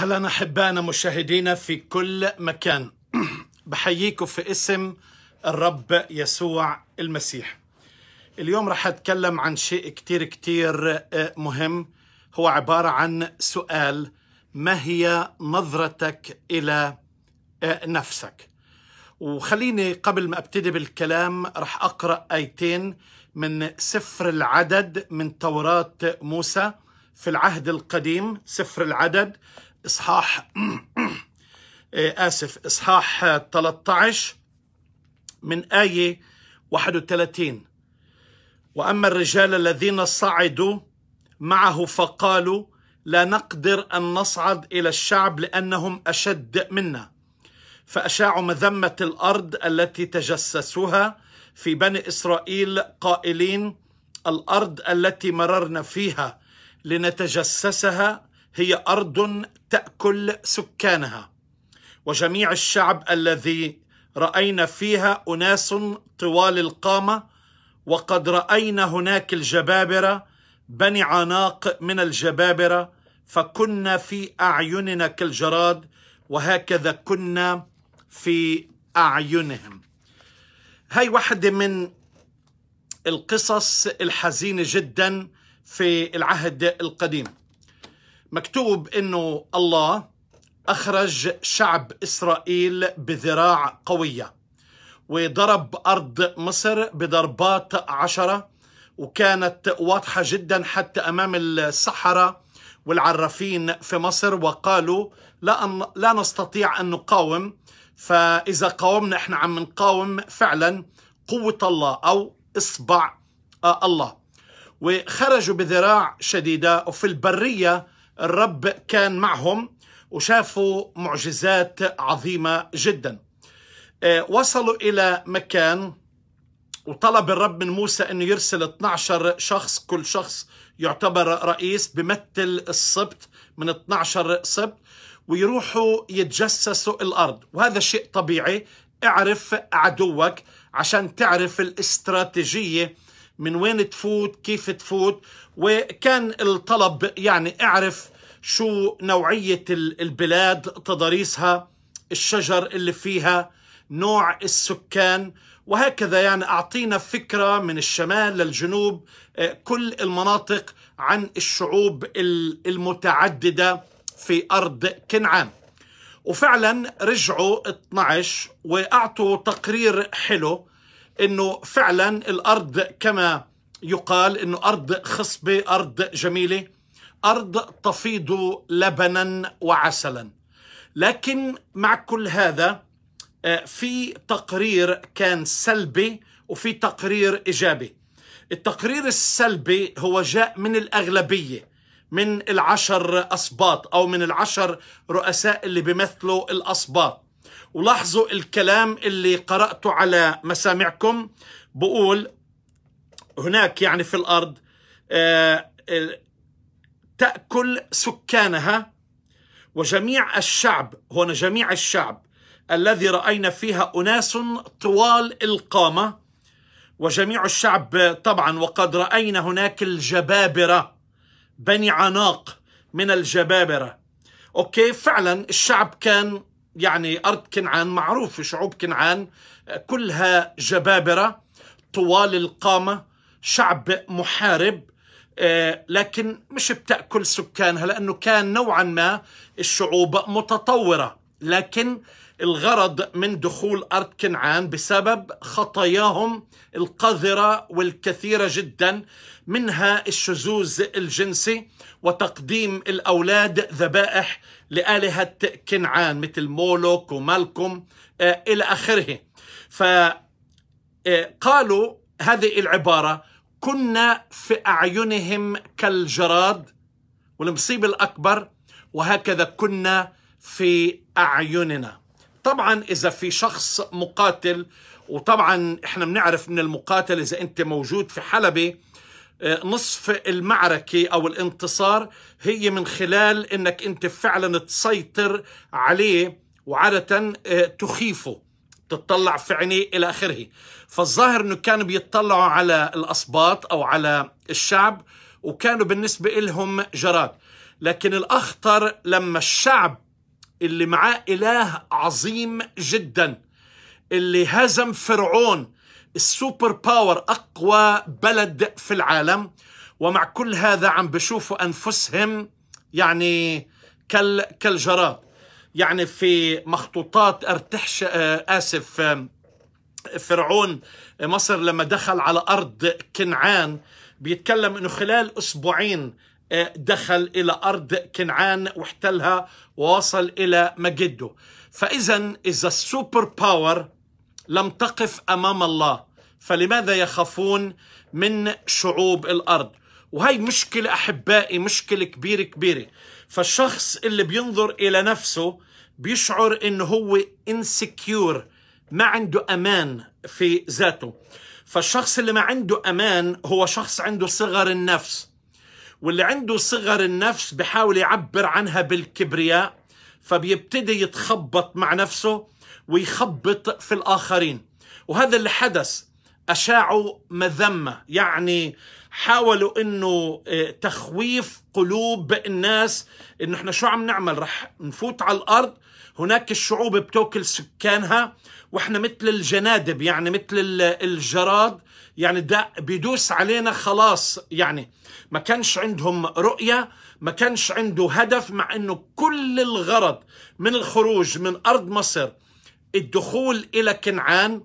أهلا أحبائنا مشاهدينا في كل مكان بحييكم في اسم الرب يسوع المسيح اليوم رح أتكلم عن شيء كتير كتير آه، مهم هو عبارة عن سؤال ما هي نظرتك إلى آه، نفسك وخليني قبل ما أبتدي بالكلام رح أقرأ آيتين من سفر العدد من توراة موسى في العهد القديم سفر العدد اصحاح إيه، اسف اصحاح 13 من ايه 31 واما الرجال الذين صعدوا معه فقالوا لا نقدر ان نصعد الى الشعب لانهم اشد منا فاشاعوا مذمه الارض التي تجسسوها في بني اسرائيل قائلين الارض التي مررنا فيها لنتجسسها هي ارض تاكل سكانها وجميع الشعب الذي راينا فيها اناس طوال القامه وقد راينا هناك الجبابره بني عناق من الجبابره فكنا في اعيننا كالجراد وهكذا كنا في اعينهم هاي واحده من القصص الحزينه جدا في العهد القديم مكتوب انه الله اخرج شعب اسرائيل بذراع قويه وضرب ارض مصر بضربات عشره وكانت واضحه جدا حتى امام السحره والعرافين في مصر وقالوا لا أن لا نستطيع ان نقاوم فاذا قاومنا احنا عم نقاوم فعلا قوه الله او اصبع آه، الله وخرجوا بذراع شديده وفي البريه الرب كان معهم وشافوا معجزات عظيمة جدا آه، وصلوا إلى مكان وطلب الرب من موسى أنه يرسل 12 شخص كل شخص يعتبر رئيس بمثل السبط من 12 سبط ويروحوا يتجسسوا الأرض وهذا شيء طبيعي اعرف عدوك عشان تعرف الاستراتيجية من وين تفوت كيف تفوت وكان الطلب يعني اعرف شو نوعية البلاد تضاريسها الشجر اللي فيها نوع السكان وهكذا يعني أعطينا فكرة من الشمال للجنوب آه، كل المناطق عن الشعوب المتعددة في أرض كنعان وفعلا رجعوا 12 وأعطوا تقرير حلو أنه فعلا الأرض كما يقال أنه أرض خصبة أرض جميلة أرض تفيض لبنا وعسلا لكن مع كل هذا آه، في تقرير كان سلبي وفي تقرير إيجابي التقرير السلبي هو جاء من الأغلبية من العشر أسباط أو من العشر رؤساء اللي بيمثلوا الأسباط ولاحظوا الكلام اللي قرأته على مسامعكم بقول هناك يعني في الأرض آه، تأكل سكانها وجميع الشعب هنا جميع الشعب الذي رأينا فيها أناس طوال القامة وجميع الشعب طبعا وقد رأينا هناك الجبابرة بني عناق من الجبابرة أوكي فعلا الشعب كان يعني أرض كنعان معروف شعوب كنعان كلها جبابرة طوال القامة شعب محارب آه، لكن مش بتأكل سكانها لأنه كان نوعا ما الشعوب متطورة لكن الغرض من دخول أرض كنعان بسبب خطاياهم القذرة والكثيرة جدا منها الشذوذ الجنسي وتقديم الأولاد ذبائح لآلهة كنعان مثل مولوك ومالكم آه، إلى آخره فقالوا آه، هذه العبارة كنا في أعينهم كالجراد والمصيبة الأكبر وهكذا كنا في أعيننا طبعا إذا في شخص مقاتل وطبعا إحنا بنعرف من المقاتل إذا أنت موجود في حلبة آه، نصف المعركة أو الانتصار هي من خلال أنك أنت فعلا تسيطر عليه وعادة آه، تخيفه تطلع في عينيه إلى آخره فالظاهر أنه كانوا بيطلعوا على الأسباط أو على الشعب وكانوا بالنسبة لهم جراد لكن الأخطر لما الشعب اللي معاه إله عظيم جدا اللي هزم فرعون السوبر باور أقوى بلد في العالم ومع كل هذا عم بشوفوا أنفسهم يعني كالجراد يعني في مخطوطات ارتحش آه، اسف آه، فرعون آه، مصر لما دخل على ارض كنعان بيتكلم انه خلال اسبوعين دخل الى ارض كنعان واحتلها ووصل الى مجده فاذا اذا السوبر باور لم تقف امام الله فلماذا يخافون من شعوب الارض وهي مشكله احبائي مشكله كبيره كبيره فالشخص اللي بينظر إلى نفسه بيشعر إن هو insecure ما عنده أمان في ذاته فالشخص اللي ما عنده أمان هو شخص عنده صغر النفس واللي عنده صغر النفس بحاول يعبر عنها بالكبرياء فبيبتدي يتخبط مع نفسه ويخبط في الآخرين وهذا اللي حدث أشاعوا مذمة يعني حاولوا انه آه، تخويف قلوب الناس انه احنا شو عم نعمل رح نفوت على الارض هناك الشعوب بتوكل سكانها واحنا مثل الجنادب يعني مثل الجراد يعني ده بيدوس علينا خلاص يعني ما كانش عندهم رؤية ما كانش عنده هدف مع انه كل الغرض من الخروج من ارض مصر الدخول الى كنعان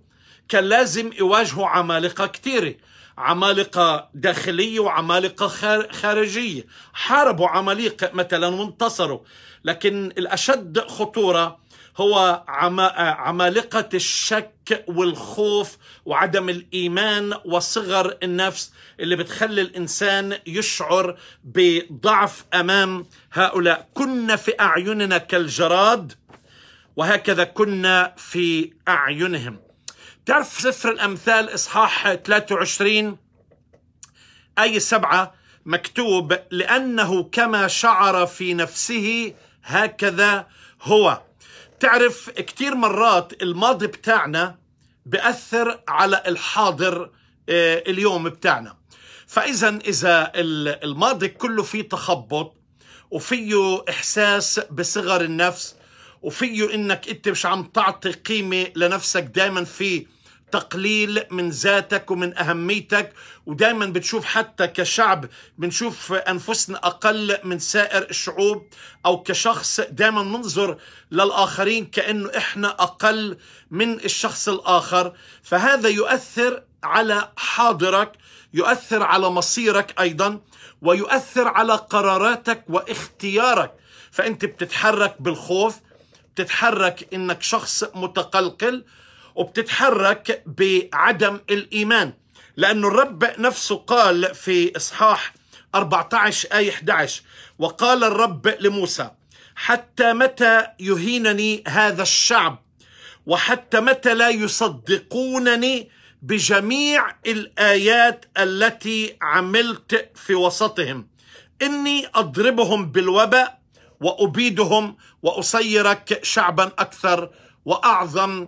كان لازم يواجهوا عمالقة كثيرة عمالقة داخلية وعمالقة خارجية حاربوا عمالقة مثلا وانتصروا لكن الأشد خطورة هو عمالقة الشك والخوف وعدم الإيمان وصغر النفس اللي بتخلي الإنسان يشعر بضعف أمام هؤلاء كنا في أعيننا كالجراد وهكذا كنا في أعينهم تعرف سفر الأمثال إصحاح 23 أي سبعة مكتوب لأنه كما شعر في نفسه هكذا هو تعرف كتير مرات الماضي بتاعنا بأثر على الحاضر آه، اليوم بتاعنا فإذا إذا الماضي كله فيه تخبط وفيه إحساس بصغر النفس وفيه إنك أنت مش عم تعطي قيمة لنفسك دايما في تقليل من ذاتك ومن أهميتك ودائما بتشوف حتى كشعب بنشوف أنفسنا أقل من سائر الشعوب أو كشخص دائما ننظر للآخرين كأنه إحنا أقل من الشخص الآخر فهذا يؤثر على حاضرك يؤثر على مصيرك أيضا ويؤثر على قراراتك واختيارك فأنت بتتحرك بالخوف بتتحرك إنك شخص متقلقل وبتتحرك بعدم الإيمان لأن الرب نفسه قال في إصحاح 14 آية 11 وقال الرب لموسى حتى متى يهينني هذا الشعب وحتى متى لا يصدقونني بجميع الآيات التي عملت في وسطهم إني أضربهم بالوباء وأبيدهم وأسيرك شعبا أكثر وأعظم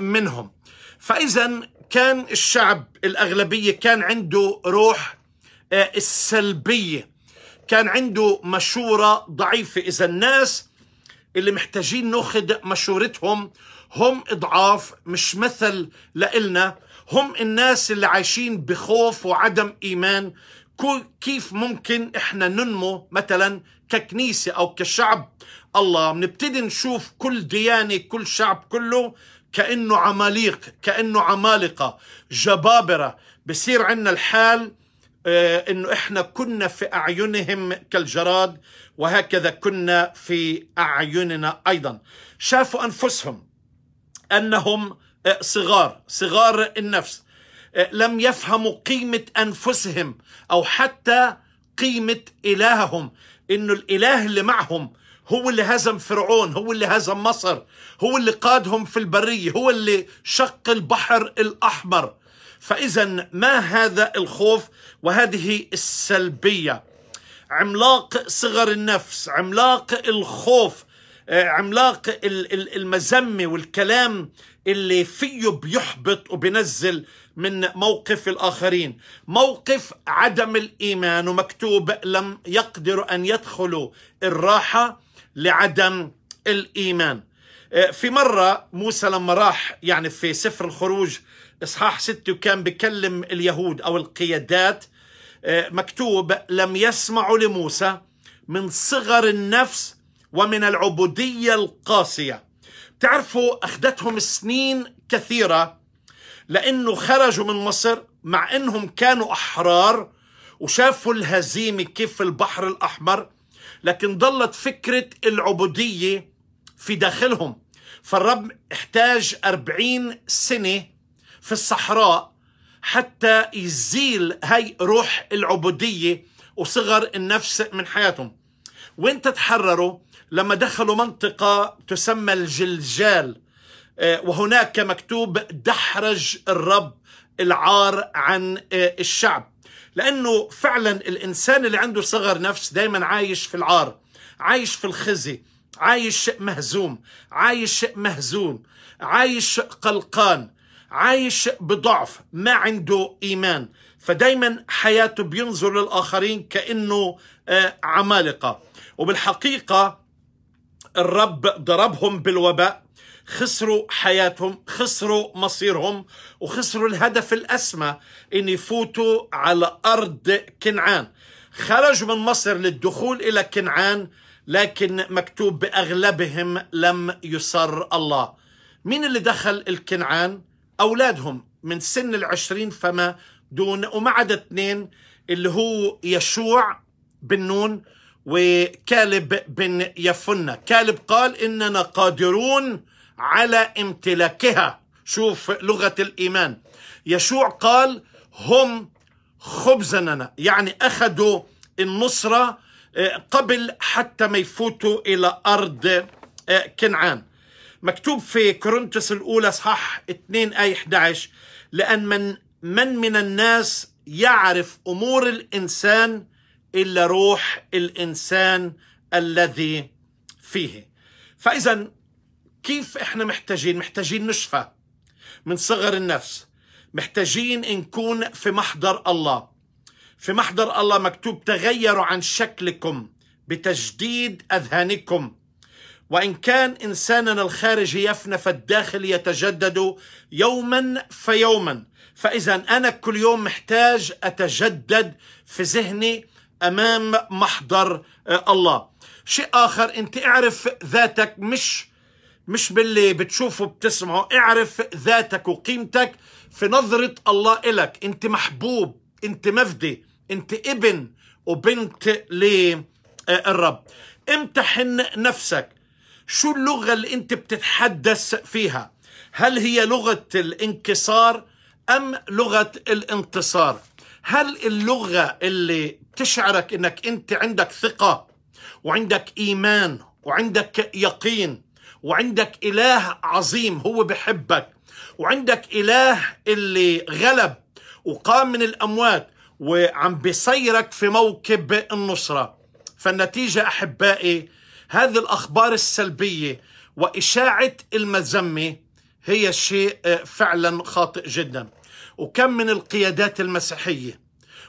منهم فإذا كان الشعب الأغلبية كان عنده روح السلبية كان عنده مشورة ضعيفة إذا الناس اللي محتاجين ناخذ مشورتهم هم اضعاف مش مثل لإلنا هم الناس اللي عايشين بخوف وعدم ايمان كيف ممكن احنا ننمو مثلا ككنيسه او كشعب الله بنبتدي نشوف كل ديانه كل شعب كله كأنه عماليق كأنه عمالقة جبابرة بصير عندنا الحال آه، انه احنا كنا في اعينهم كالجراد وهكذا كنا في اعيننا ايضا شافوا انفسهم انهم آه، صغار صغار النفس آه، لم يفهموا قيمه انفسهم او حتى قيمه الههم انه الاله اللي معهم هو اللي هزم فرعون هو اللي هزم مصر هو اللي قادهم في البرية هو اللي شق البحر الأحمر فإذا ما هذا الخوف وهذه السلبية عملاق صغر النفس عملاق الخوف آه، عملاق المذمة والكلام اللي فيه بيحبط وبنزل من موقف الآخرين موقف عدم الإيمان ومكتوب لم يقدروا أن يدخلوا الراحة لعدم الإيمان آه، في مرة موسى لما راح يعني في سفر الخروج إصحاح ستة وكان بكلم اليهود أو القيادات آه، مكتوب لم يسمعوا لموسى من صغر النفس ومن العبودية القاسية تعرفوا أخذتهم سنين كثيرة لأنه خرجوا من مصر مع أنهم كانوا أحرار وشافوا الهزيمة كيف في البحر الأحمر لكن ضلت فكرة العبودية في داخلهم فالرب احتاج أربعين سنة في الصحراء حتى يزيل هاي روح العبودية وصغر النفس من حياتهم وين تتحرروا لما دخلوا منطقة تسمى الجلجال آه، وهناك مكتوب دحرج الرب العار عن آه، الشعب لأنه فعلا الإنسان اللي عنده صغر نفس دايما عايش في العار عايش في الخزي عايش مهزوم عايش مهزوم عايش قلقان عايش بضعف ما عنده إيمان فدايما حياته بينظر للآخرين كأنه آه، عمالقة وبالحقيقة الرب ضربهم بالوباء خسروا حياتهم خسروا مصيرهم وخسروا الهدف الأسمى أن يفوتوا على أرض كنعان خرجوا من مصر للدخول إلى كنعان لكن مكتوب بأغلبهم لم يصر الله مين اللي دخل الكنعان؟ أولادهم من سن العشرين فما دون وما عدا اثنين اللي هو يشوع بن نون وكالب بن يفنة كالب قال إننا قادرون على امتلاكها شوف لغة الإيمان يشوع قال هم خبزنا يعني أخذوا النصرة آه، قبل حتى ما يفوتوا إلى أرض آه، كنعان مكتوب في كورنثوس الأولى صح 2 آي 11 لأن من من من الناس يعرف أمور الإنسان إلا روح الإنسان الذي فيه فإذا كيف احنا محتاجين محتاجين نشفى من صغر النفس محتاجين نكون في محضر الله في محضر الله مكتوب تغيروا عن شكلكم بتجديد اذهانكم وان كان انساننا الخارجي يفنى فالداخل يتجدد يوما فيوما فاذا انا كل يوم محتاج اتجدد في ذهني امام محضر آه، الله شيء اخر انت اعرف ذاتك مش مش باللي بتشوفه بتسمعه اعرف ذاتك وقيمتك في نظرة الله إلك أنت محبوب أنت مفدي أنت ابن وبنت للرب آه، امتحن نفسك شو اللغة اللي أنت بتتحدث فيها هل هي لغة الانكسار أم لغة الانتصار هل اللغة اللي بتشعرك أنك أنت عندك ثقة وعندك إيمان وعندك يقين وعندك إله عظيم هو بحبك وعندك إله اللي غلب وقام من الأموات وعم بيصيرك في موكب النصرة فالنتيجة أحبائي هذه الأخبار السلبية وإشاعة المذمة هي شيء آه، فعلا خاطئ جدا وكم من القيادات المسيحية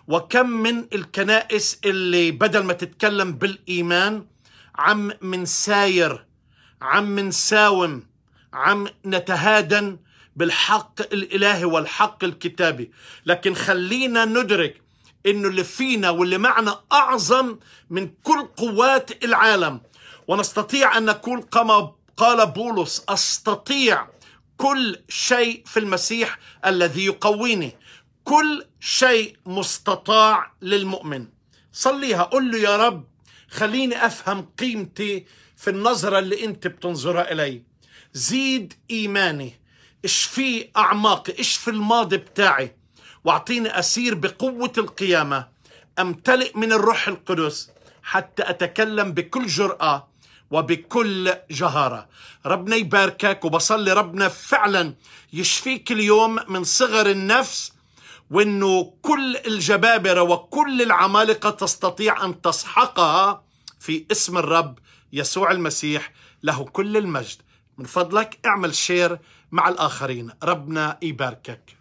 وكم من الكنائس اللي بدل ما تتكلم بالإيمان عم من ساير عم نساوم عم نتهادن بالحق الالهي والحق الكتابي لكن خلينا ندرك انه اللي فينا واللي معنا اعظم من كل قوات العالم ونستطيع ان نكون كما قال بولس استطيع كل شيء في المسيح الذي يقويني كل شيء مستطاع للمؤمن صليها قل له يا رب خليني افهم قيمتي في النظرة اللي أنت بتنظرها إلي زيد إيماني اشفي أعماقي اشفي الماضي بتاعي واعطيني أسير بقوة القيامة أمتلئ من الروح القدس حتى أتكلم بكل جرأة وبكل جهارة ربنا يباركك وبصلي ربنا فعلا يشفيك اليوم من صغر النفس وأنه كل الجبابرة وكل العمالقة تستطيع أن تسحقها في اسم الرب يسوع المسيح له كل المجد من فضلك اعمل شير مع الآخرين ربنا يباركك